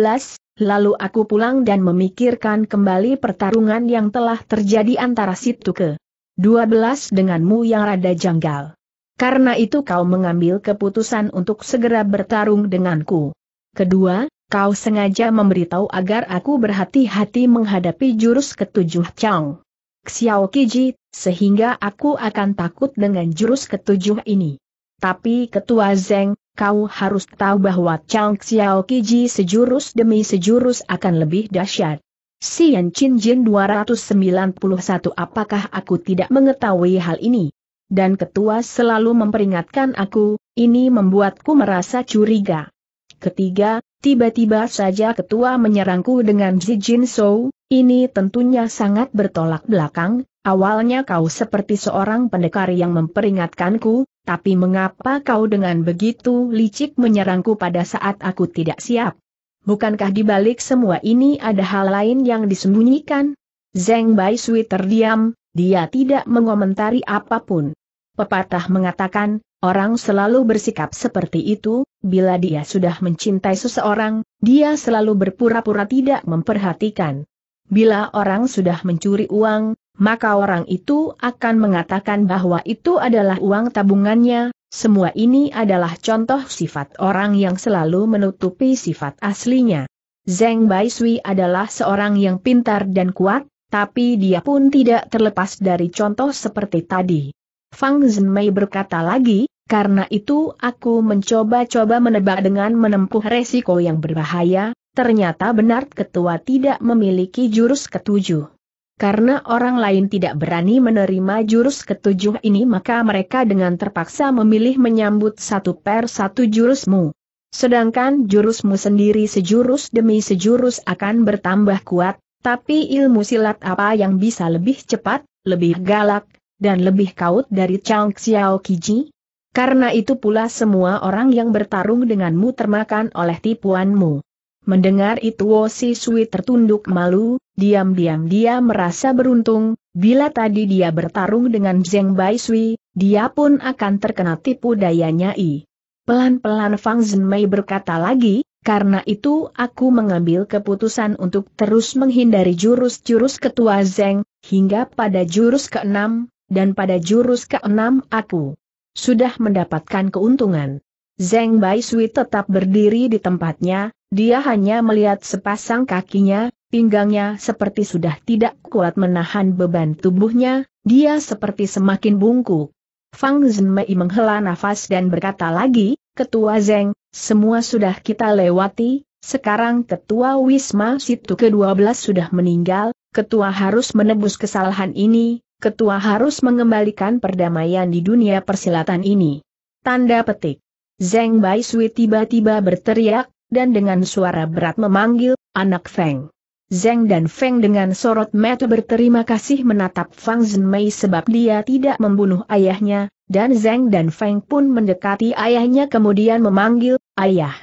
lalu aku pulang dan memikirkan kembali pertarungan yang telah terjadi antara situ ke 12 denganmu yang rada janggal. Karena itu kau mengambil keputusan untuk segera bertarung denganku. Kedua, kau sengaja memberitahu agar aku berhati-hati menghadapi jurus ketujuh Chang. Xiao Kiji, sehingga aku akan takut dengan jurus ketujuh ini. Tapi Ketua Zeng, kau harus tahu bahwa Chang Xiao Kiji sejurus demi sejurus akan lebih dahsyat. Sian Chin Jin 291 Apakah aku tidak mengetahui hal ini? dan ketua selalu memperingatkan aku, ini membuatku merasa curiga. Ketiga, tiba-tiba saja ketua menyerangku dengan Jin Sou, ini tentunya sangat bertolak belakang, awalnya kau seperti seorang pendekar yang memperingatkanku, tapi mengapa kau dengan begitu licik menyerangku pada saat aku tidak siap? Bukankah di balik semua ini ada hal lain yang disembunyikan? Zeng Bai Sui terdiam, dia tidak mengomentari apapun. Pepatah mengatakan, orang selalu bersikap seperti itu, bila dia sudah mencintai seseorang, dia selalu berpura-pura tidak memperhatikan. Bila orang sudah mencuri uang, maka orang itu akan mengatakan bahwa itu adalah uang tabungannya, semua ini adalah contoh sifat orang yang selalu menutupi sifat aslinya. Zeng Baishui adalah seorang yang pintar dan kuat, tapi dia pun tidak terlepas dari contoh seperti tadi. Fang Zhenmei berkata lagi, karena itu aku mencoba-coba menebak dengan menempuh resiko yang berbahaya, ternyata benar ketua tidak memiliki jurus ketujuh. Karena orang lain tidak berani menerima jurus ketujuh ini maka mereka dengan terpaksa memilih menyambut satu per satu jurusmu. Sedangkan jurusmu sendiri sejurus demi sejurus akan bertambah kuat, tapi ilmu silat apa yang bisa lebih cepat, lebih galak, dan lebih kaut dari Chang Xiao Kiji? Karena itu pula semua orang yang bertarung denganmu termakan oleh tipuanmu. Mendengar itu Wo Si Sui tertunduk malu, diam-diam dia merasa beruntung, bila tadi dia bertarung dengan Zeng Bai Sui, dia pun akan terkena tipu dayanya I. Pelan-pelan Fang Zhen Mei berkata lagi, karena itu aku mengambil keputusan untuk terus menghindari jurus-jurus ketua Zeng, hingga pada jurus keenam, dan pada jurus keenam aku sudah mendapatkan keuntungan. Zeng Bai Sui tetap berdiri di tempatnya, dia hanya melihat sepasang kakinya, pinggangnya seperti sudah tidak kuat menahan beban tubuhnya, dia seperti semakin bungkuk. Fang Zhenmei menghela nafas dan berkata lagi, Ketua Zeng, semua sudah kita lewati, sekarang Ketua Wisma Situ ke-12 sudah meninggal, Ketua harus menebus kesalahan ini, ketua harus mengembalikan perdamaian di dunia persilatan ini. Tanda petik. Zeng Bai Sui tiba-tiba berteriak, dan dengan suara berat memanggil, anak Feng. Zeng dan Feng dengan sorot mata berterima kasih menatap Fang Zhenmei sebab dia tidak membunuh ayahnya, dan Zeng dan Feng pun mendekati ayahnya kemudian memanggil, ayah.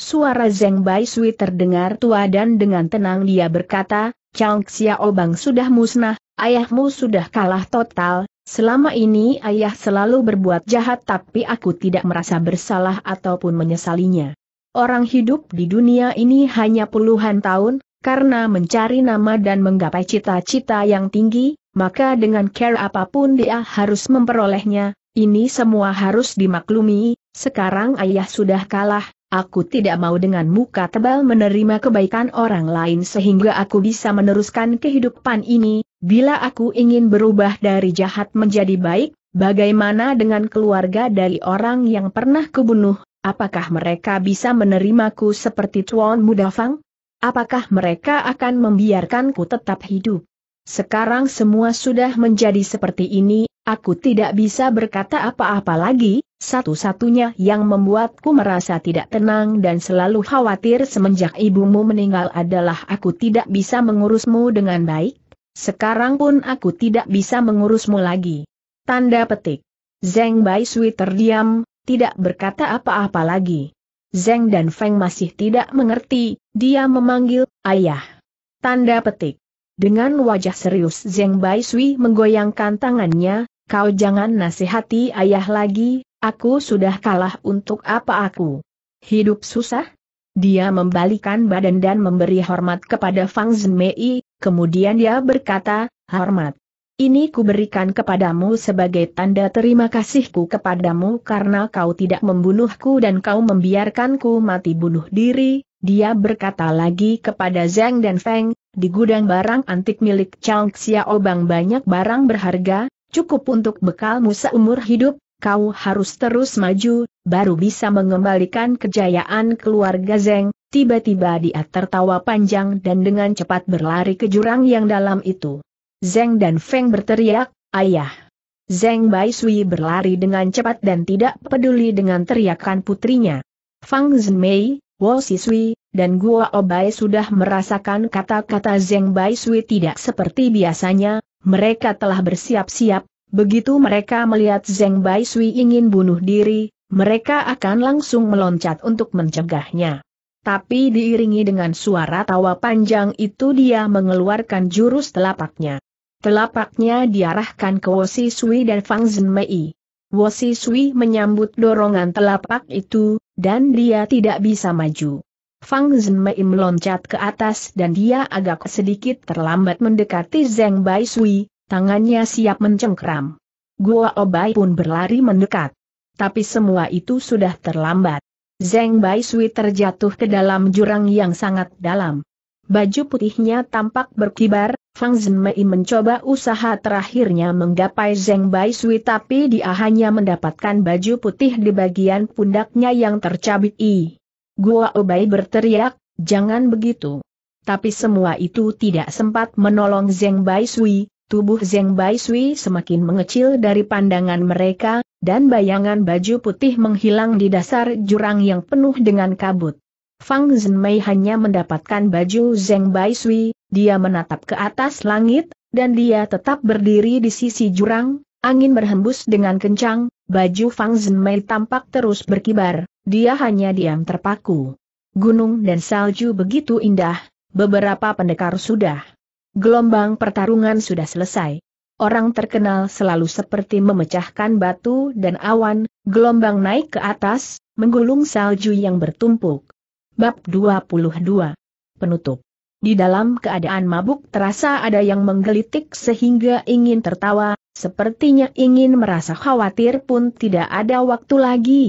Suara Zeng Bai Sui terdengar tua dan dengan tenang dia berkata, Chang Xiaobang sudah musnah, ayahmu sudah kalah total, selama ini ayah selalu berbuat jahat tapi aku tidak merasa bersalah ataupun menyesalinya. Orang hidup di dunia ini hanya puluhan tahun, karena mencari nama dan menggapai cita-cita yang tinggi, maka dengan care apapun dia harus memperolehnya, ini semua harus dimaklumi, sekarang ayah sudah kalah, aku tidak mau dengan muka tebal menerima kebaikan orang lain sehingga aku bisa meneruskan kehidupan ini, Bila aku ingin berubah dari jahat menjadi baik, bagaimana dengan keluarga dari orang yang pernah kubunuh, apakah mereka bisa menerimaku seperti Tuan Mudafang? Apakah mereka akan membiarkanku tetap hidup? Sekarang semua sudah menjadi seperti ini, aku tidak bisa berkata apa-apa lagi, satu-satunya yang membuatku merasa tidak tenang dan selalu khawatir semenjak ibumu meninggal adalah aku tidak bisa mengurusmu dengan baik. Sekarang pun aku tidak bisa mengurusmu lagi. Tanda petik. Zeng Bai terdiam, tidak berkata apa-apa lagi. Zeng dan Feng masih tidak mengerti, dia memanggil, ayah. Tanda petik. Dengan wajah serius Zeng Bai menggoyangkan tangannya, kau jangan nasihati ayah lagi, aku sudah kalah untuk apa aku. Hidup susah? Dia membalikan badan dan memberi hormat kepada Fang Zmei, Kemudian dia berkata, hormat. Ini kuberikan kepadamu sebagai tanda terima kasihku kepadamu karena kau tidak membunuhku dan kau membiarkanku mati bunuh diri, dia berkata lagi kepada Zhang dan Feng, di gudang barang antik milik Chang Xiaobang banyak barang berharga, cukup untuk bekalmu seumur hidup, kau harus terus maju, baru bisa mengembalikan kejayaan keluarga Zeng, Tiba-tiba dia tertawa panjang dan dengan cepat berlari ke jurang yang dalam itu. Zeng dan Feng berteriak, ayah. Zeng Bai Sui berlari dengan cepat dan tidak peduli dengan teriakan putrinya. Fang Zhenmei, Wo Sui, dan Guo Obai sudah merasakan kata-kata Zeng Bai Sui tidak seperti biasanya, mereka telah bersiap-siap, begitu mereka melihat Zeng Bai Sui ingin bunuh diri, mereka akan langsung meloncat untuk mencegahnya tapi diiringi dengan suara tawa panjang itu dia mengeluarkan jurus telapaknya. Telapaknya diarahkan ke Wosi Sui dan Fang Zhenmei. Wosi Sui menyambut dorongan telapak itu, dan dia tidak bisa maju. Fang Zhenmei meloncat ke atas dan dia agak sedikit terlambat mendekati Zeng Bai Sui, tangannya siap mencengkram. Gua Obai pun berlari mendekat. Tapi semua itu sudah terlambat. Zeng Bai Sui terjatuh ke dalam jurang yang sangat dalam. Baju putihnya tampak berkibar, Fang Zhenmei mencoba usaha terakhirnya menggapai Zeng Bai Sui tapi dia hanya mendapatkan baju putih di bagian pundaknya yang tercabik. I. Gua Obai berteriak, jangan begitu. Tapi semua itu tidak sempat menolong Zeng Bai Sui, Tubuh Zeng Bai Sui semakin mengecil dari pandangan mereka, dan bayangan baju putih menghilang di dasar jurang yang penuh dengan kabut. Fang Zhenmei hanya mendapatkan baju Zeng Bai Sui, dia menatap ke atas langit, dan dia tetap berdiri di sisi jurang, angin berhembus dengan kencang, baju Fang Zhenmei tampak terus berkibar, dia hanya diam terpaku. Gunung dan salju begitu indah, beberapa pendekar sudah. Gelombang pertarungan sudah selesai. Orang terkenal selalu seperti memecahkan batu dan awan, gelombang naik ke atas, menggulung salju yang bertumpuk. Bab 22. Penutup. Di dalam keadaan mabuk terasa ada yang menggelitik sehingga ingin tertawa, sepertinya ingin merasa khawatir pun tidak ada waktu lagi.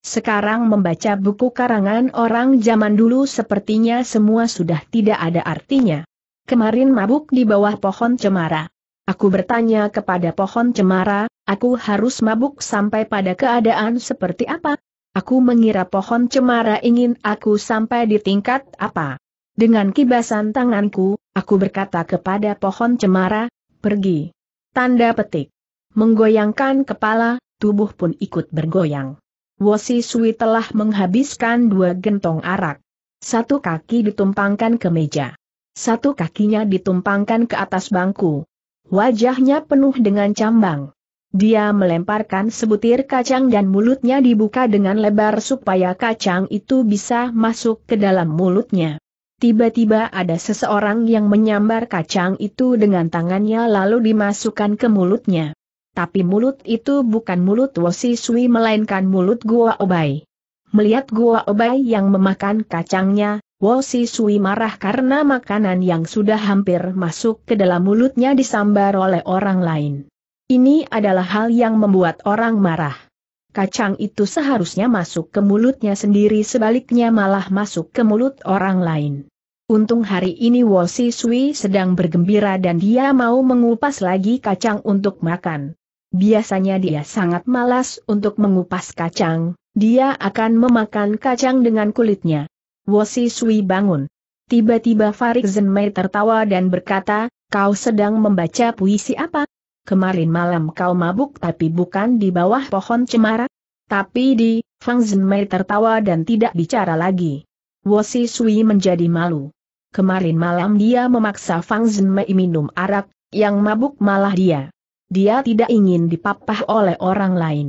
Sekarang membaca buku karangan orang zaman dulu sepertinya semua sudah tidak ada artinya. Kemarin mabuk di bawah pohon cemara Aku bertanya kepada pohon cemara, aku harus mabuk sampai pada keadaan seperti apa? Aku mengira pohon cemara ingin aku sampai di tingkat apa. Dengan kibasan tanganku, aku berkata kepada pohon cemara, pergi. Tanda petik. Menggoyangkan kepala, tubuh pun ikut bergoyang. Wosi Sui telah menghabiskan dua gentong arak. Satu kaki ditumpangkan ke meja. Satu kakinya ditumpangkan ke atas bangku. Wajahnya penuh dengan cambang. Dia melemparkan sebutir kacang dan mulutnya dibuka dengan lebar supaya kacang itu bisa masuk ke dalam mulutnya. Tiba-tiba ada seseorang yang menyambar kacang itu dengan tangannya lalu dimasukkan ke mulutnya. Tapi mulut itu bukan mulut Wosi Sui melainkan mulut Gua Obai. Melihat Gua Obai yang memakan kacangnya, Wo Si Sui marah karena makanan yang sudah hampir masuk ke dalam mulutnya disambar oleh orang lain. Ini adalah hal yang membuat orang marah. Kacang itu seharusnya masuk ke mulutnya sendiri sebaliknya malah masuk ke mulut orang lain. Untung hari ini Wo Si Sui sedang bergembira dan dia mau mengupas lagi kacang untuk makan. Biasanya dia sangat malas untuk mengupas kacang, dia akan memakan kacang dengan kulitnya. Wosi Sui bangun. Tiba-tiba Farik Zenmei tertawa dan berkata, kau sedang membaca puisi apa? Kemarin malam kau mabuk tapi bukan di bawah pohon cemara? Tapi di, Fang Zenmei tertawa dan tidak bicara lagi. Wosi Sui menjadi malu. Kemarin malam dia memaksa Fang Zenmei minum arak, yang mabuk malah dia. Dia tidak ingin dipapah oleh orang lain.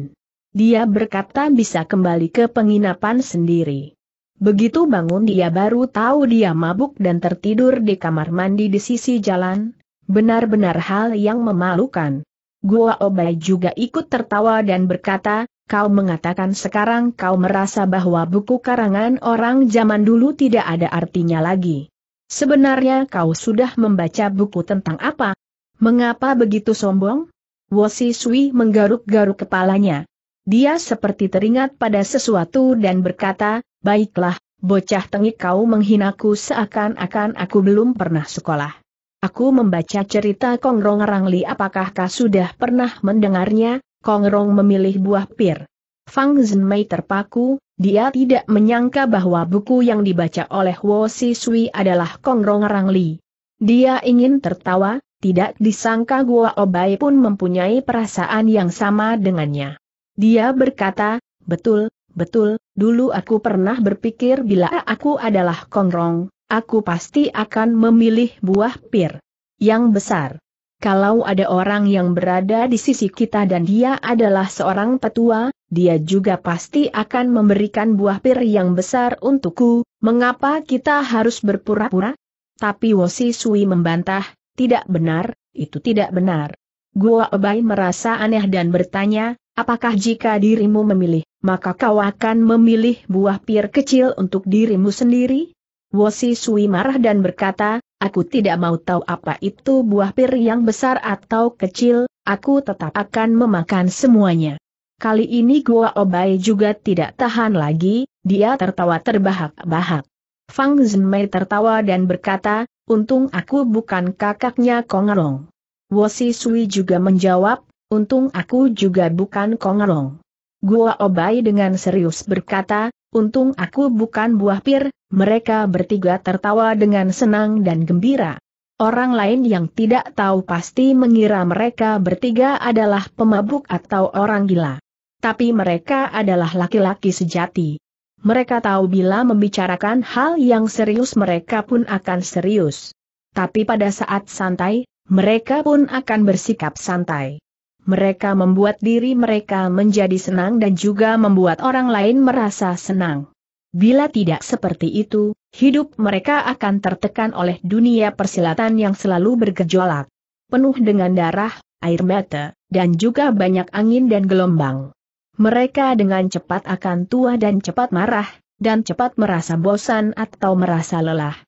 Dia berkata bisa kembali ke penginapan sendiri. Begitu bangun dia baru tahu dia mabuk dan tertidur di kamar mandi di sisi jalan, benar-benar hal yang memalukan. Gua Obai juga ikut tertawa dan berkata, kau mengatakan sekarang kau merasa bahwa buku karangan orang zaman dulu tidak ada artinya lagi. Sebenarnya kau sudah membaca buku tentang apa? Mengapa begitu sombong? Wosi Sui menggaruk-garuk kepalanya. Dia seperti teringat pada sesuatu dan berkata, Baiklah, bocah tengik kau menghinaku seakan-akan aku belum pernah sekolah. Aku membaca cerita Kongrong Rangli apakah kau sudah pernah mendengarnya, Kongrong memilih buah pir. Fang Zhenmei terpaku, dia tidak menyangka bahwa buku yang dibaca oleh Wo Si Sui adalah Kongrong Rangli. Dia ingin tertawa, tidak disangka Gua Obai pun mempunyai perasaan yang sama dengannya. Dia berkata, betul, Betul, dulu aku pernah berpikir bila aku adalah kongrong, aku pasti akan memilih buah pir yang besar. Kalau ada orang yang berada di sisi kita dan dia adalah seorang petua, dia juga pasti akan memberikan buah pir yang besar untukku, mengapa kita harus berpura-pura? Tapi Wosi Sui membantah, tidak benar, itu tidak benar. Gua Obai merasa aneh dan bertanya, Apakah jika dirimu memilih, maka kau akan memilih buah pir kecil untuk dirimu sendiri? Wosi Sui marah dan berkata, aku tidak mau tahu apa itu buah pir yang besar atau kecil, aku tetap akan memakan semuanya. Kali ini gua Obai juga tidak tahan lagi, dia tertawa terbahak-bahak. Fang Zhenmei tertawa dan berkata, untung aku bukan kakaknya Kong long. Wosi Sui juga menjawab, Untung aku juga bukan kongerong. Gua Obai dengan serius berkata, untung aku bukan buah pir, mereka bertiga tertawa dengan senang dan gembira. Orang lain yang tidak tahu pasti mengira mereka bertiga adalah pemabuk atau orang gila. Tapi mereka adalah laki-laki sejati. Mereka tahu bila membicarakan hal yang serius mereka pun akan serius. Tapi pada saat santai, mereka pun akan bersikap santai mereka membuat diri mereka menjadi senang dan juga membuat orang lain merasa senang. Bila tidak seperti itu, hidup mereka akan tertekan oleh dunia persilatan yang selalu bergejolak. Penuh dengan darah, air mata, dan juga banyak angin dan gelombang. Mereka dengan cepat akan tua dan cepat marah, dan cepat merasa bosan atau merasa lelah.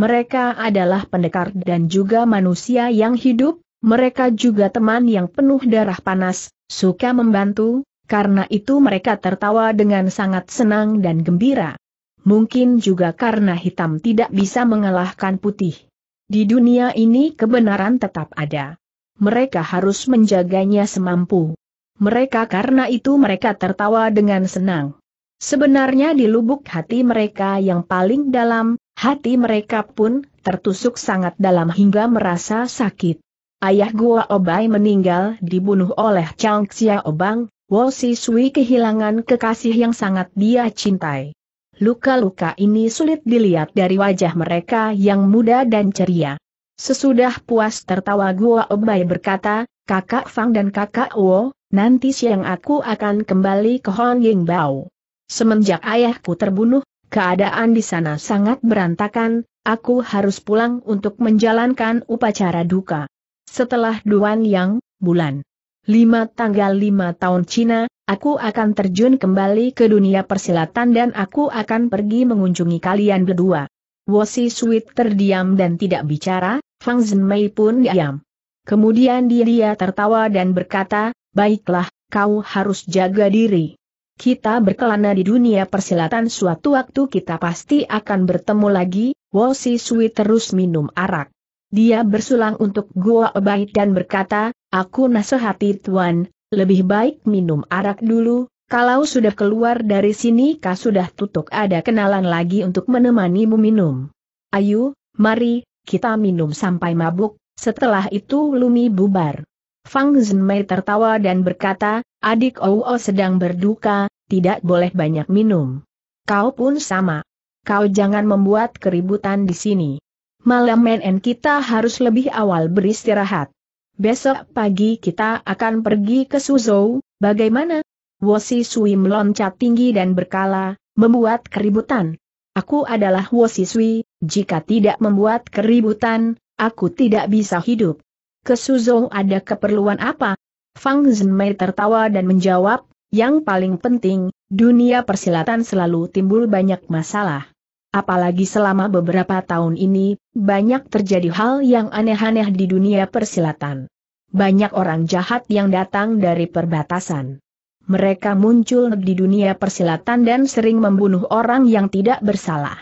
Mereka adalah pendekar dan juga manusia yang hidup, mereka juga teman yang penuh darah panas, suka membantu, karena itu mereka tertawa dengan sangat senang dan gembira. Mungkin juga karena hitam tidak bisa mengalahkan putih. Di dunia ini kebenaran tetap ada. Mereka harus menjaganya semampu. Mereka karena itu mereka tertawa dengan senang. Sebenarnya di lubuk hati mereka yang paling dalam, hati mereka pun tertusuk sangat dalam hingga merasa sakit. Ayah Gua Obai meninggal dibunuh oleh Chang Obang. Wo Si Sui kehilangan kekasih yang sangat dia cintai. Luka-luka ini sulit dilihat dari wajah mereka yang muda dan ceria. Sesudah puas tertawa Gua Obai berkata, kakak Fang dan kakak Wo, nanti siang aku akan kembali ke Hong Ying Bao. Semenjak ayahku terbunuh, keadaan di sana sangat berantakan, aku harus pulang untuk menjalankan upacara duka. Setelah Duan Yang, bulan 5 tanggal 5 tahun Cina, aku akan terjun kembali ke dunia persilatan dan aku akan pergi mengunjungi kalian berdua. Wasi Sweet terdiam dan tidak bicara, Fang Mei pun diam. Kemudian dia, tertawa dan berkata, baiklah, kau harus jaga diri. Kita berkelana di dunia persilatan suatu waktu kita pasti akan bertemu lagi, Wasi Sui terus minum arak. Dia bersulang untuk Gua Obai dan berkata, Aku nasihati Tuan, lebih baik minum arak dulu, kalau sudah keluar dari sini kau sudah tutup ada kenalan lagi untuk menemanimu minum. Ayo, mari, kita minum sampai mabuk, setelah itu Lumi bubar. Fang Zhenmei tertawa dan berkata, adik Ouo sedang berduka, tidak boleh banyak minum. Kau pun sama. Kau jangan membuat keributan di sini malam menen kita harus lebih awal beristirahat. Besok pagi kita akan pergi ke Suzhou, bagaimana? Wosi Sui meloncat tinggi dan berkala, membuat keributan. Aku adalah Wosi Sui, jika tidak membuat keributan, aku tidak bisa hidup. Ke Suzhou ada keperluan apa? Fang Zhenmei tertawa dan menjawab, yang paling penting, dunia persilatan selalu timbul banyak masalah. Apalagi selama beberapa tahun ini, banyak terjadi hal yang aneh-aneh di dunia persilatan. Banyak orang jahat yang datang dari perbatasan. Mereka muncul di dunia persilatan dan sering membunuh orang yang tidak bersalah.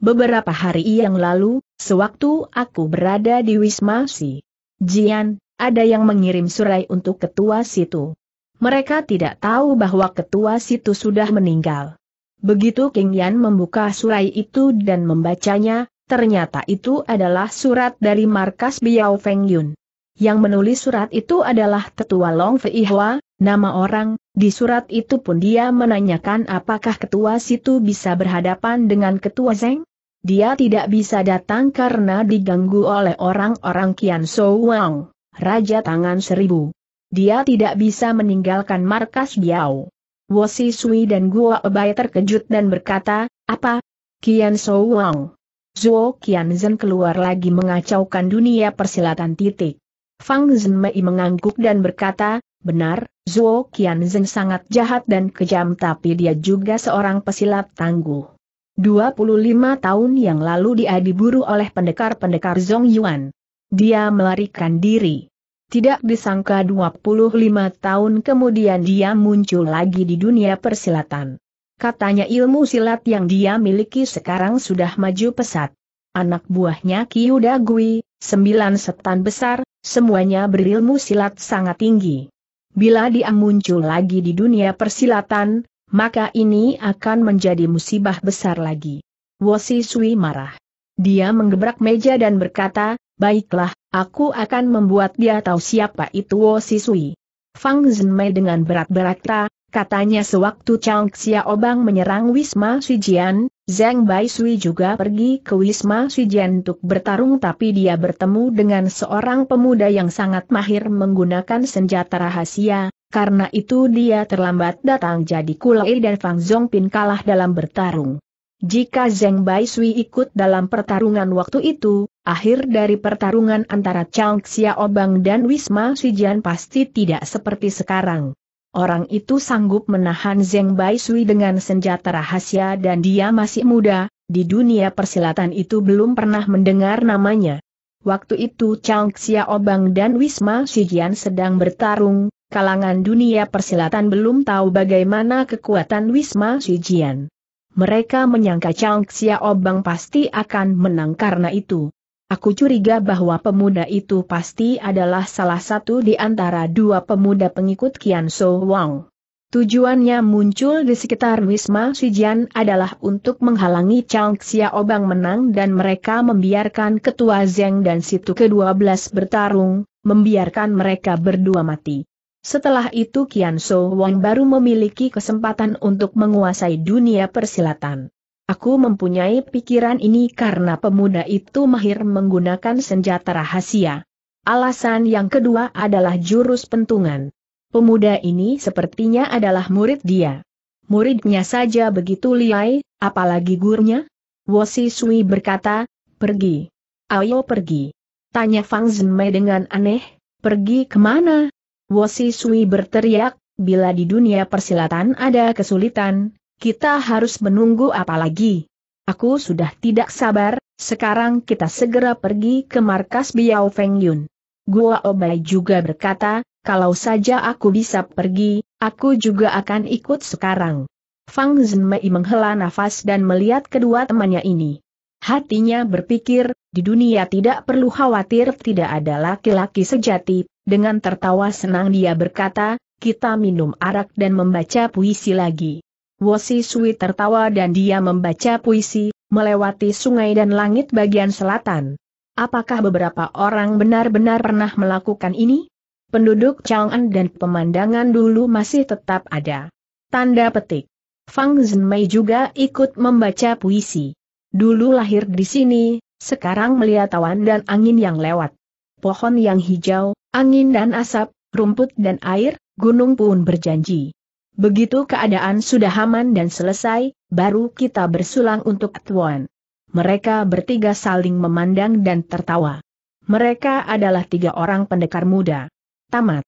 Beberapa hari yang lalu, sewaktu aku berada di Wisma Si Jian, ada yang mengirim surai untuk ketua situ. Mereka tidak tahu bahwa ketua situ sudah meninggal. Begitu King Yan membuka surai itu dan membacanya, ternyata itu adalah surat dari markas Biao Feng Yun. Yang menulis surat itu adalah tetua Long Fei Hua, nama orang, di surat itu pun dia menanyakan apakah ketua situ bisa berhadapan dengan ketua Zeng? Dia tidak bisa datang karena diganggu oleh orang-orang Kian Sou Wang, Raja Tangan Seribu. Dia tidak bisa meninggalkan markas Biao. Wosi Sui dan Guo Ebai terkejut dan berkata, apa? Kian So Wang. Zhuo Zhen keluar lagi mengacaukan dunia persilatan titik. Fang Zhenmei mengangguk dan berkata, benar, Zuo Kian Zhen sangat jahat dan kejam tapi dia juga seorang pesilat tangguh. 25 tahun yang lalu dia diburu oleh pendekar-pendekar Zhong Yuan. Dia melarikan diri. Tidak disangka 25 tahun kemudian dia muncul lagi di dunia persilatan. Katanya ilmu silat yang dia miliki sekarang sudah maju pesat. Anak buahnya Kiyuda Gui, sembilan setan besar, semuanya berilmu silat sangat tinggi. Bila dia muncul lagi di dunia persilatan, maka ini akan menjadi musibah besar lagi. Wosi Sui marah. Dia menggebrak meja dan berkata, Baiklah, aku akan membuat dia tahu siapa itu Wo Sisui. Fang Zhenmei dengan berat-berat katanya sewaktu Chang Xiaobang menyerang Wisma Sijian, Zhang Bai Sui juga pergi ke Wisma Sijian untuk bertarung tapi dia bertemu dengan seorang pemuda yang sangat mahir menggunakan senjata rahasia, karena itu dia terlambat datang jadi Kulai dan Fang Zhongpin kalah dalam bertarung. Jika Zeng Bai Sui ikut dalam pertarungan waktu itu, akhir dari pertarungan antara Chang Xiaobang dan Wisma Sijian pasti tidak seperti sekarang. Orang itu sanggup menahan Zeng Bai Sui dengan senjata rahasia dan dia masih muda, di dunia persilatan itu belum pernah mendengar namanya. Waktu itu Chang Xiaobang dan Wisma Sijian sedang bertarung, kalangan dunia persilatan belum tahu bagaimana kekuatan Wisma Sijian. Mereka menyangka Chang Xiaobang pasti akan menang karena itu. Aku curiga bahwa pemuda itu pasti adalah salah satu di antara dua pemuda pengikut Kian So Wang. Tujuannya muncul di sekitar Wisma Sijian adalah untuk menghalangi Chang Xiaobang menang dan mereka membiarkan ketua Zeng dan situ ke-12 bertarung, membiarkan mereka berdua mati. Setelah itu Kian So Wong baru memiliki kesempatan untuk menguasai dunia persilatan. Aku mempunyai pikiran ini karena pemuda itu mahir menggunakan senjata rahasia. Alasan yang kedua adalah jurus pentungan. Pemuda ini sepertinya adalah murid dia. Muridnya saja begitu liai, apalagi gurunya? Wosi Sui berkata, pergi. Ayo pergi. Tanya Fang Zhenmei dengan aneh, pergi kemana? Wosi Sui berteriak, bila di dunia persilatan ada kesulitan, kita harus menunggu apa lagi? Aku sudah tidak sabar, sekarang kita segera pergi ke markas Biao Feng Yun. Gua Obai juga berkata, kalau saja aku bisa pergi, aku juga akan ikut sekarang. Fang Zhenmei menghela nafas dan melihat kedua temannya ini. Hatinya berpikir, di dunia tidak perlu khawatir tidak ada laki-laki sejati, dengan tertawa senang dia berkata, kita minum arak dan membaca puisi lagi. Wosi Sui tertawa dan dia membaca puisi, melewati sungai dan langit bagian selatan. Apakah beberapa orang benar-benar pernah melakukan ini? Penduduk Chang'an dan pemandangan dulu masih tetap ada. Tanda petik. Fang Zhenmei juga ikut membaca puisi. Dulu lahir di sini, sekarang melihat awan dan angin yang lewat. Pohon yang hijau, angin dan asap, rumput dan air, gunung pun berjanji. Begitu keadaan sudah aman dan selesai, baru kita bersulang untuk Atuan. Mereka bertiga saling memandang dan tertawa. Mereka adalah tiga orang pendekar muda. Tamat.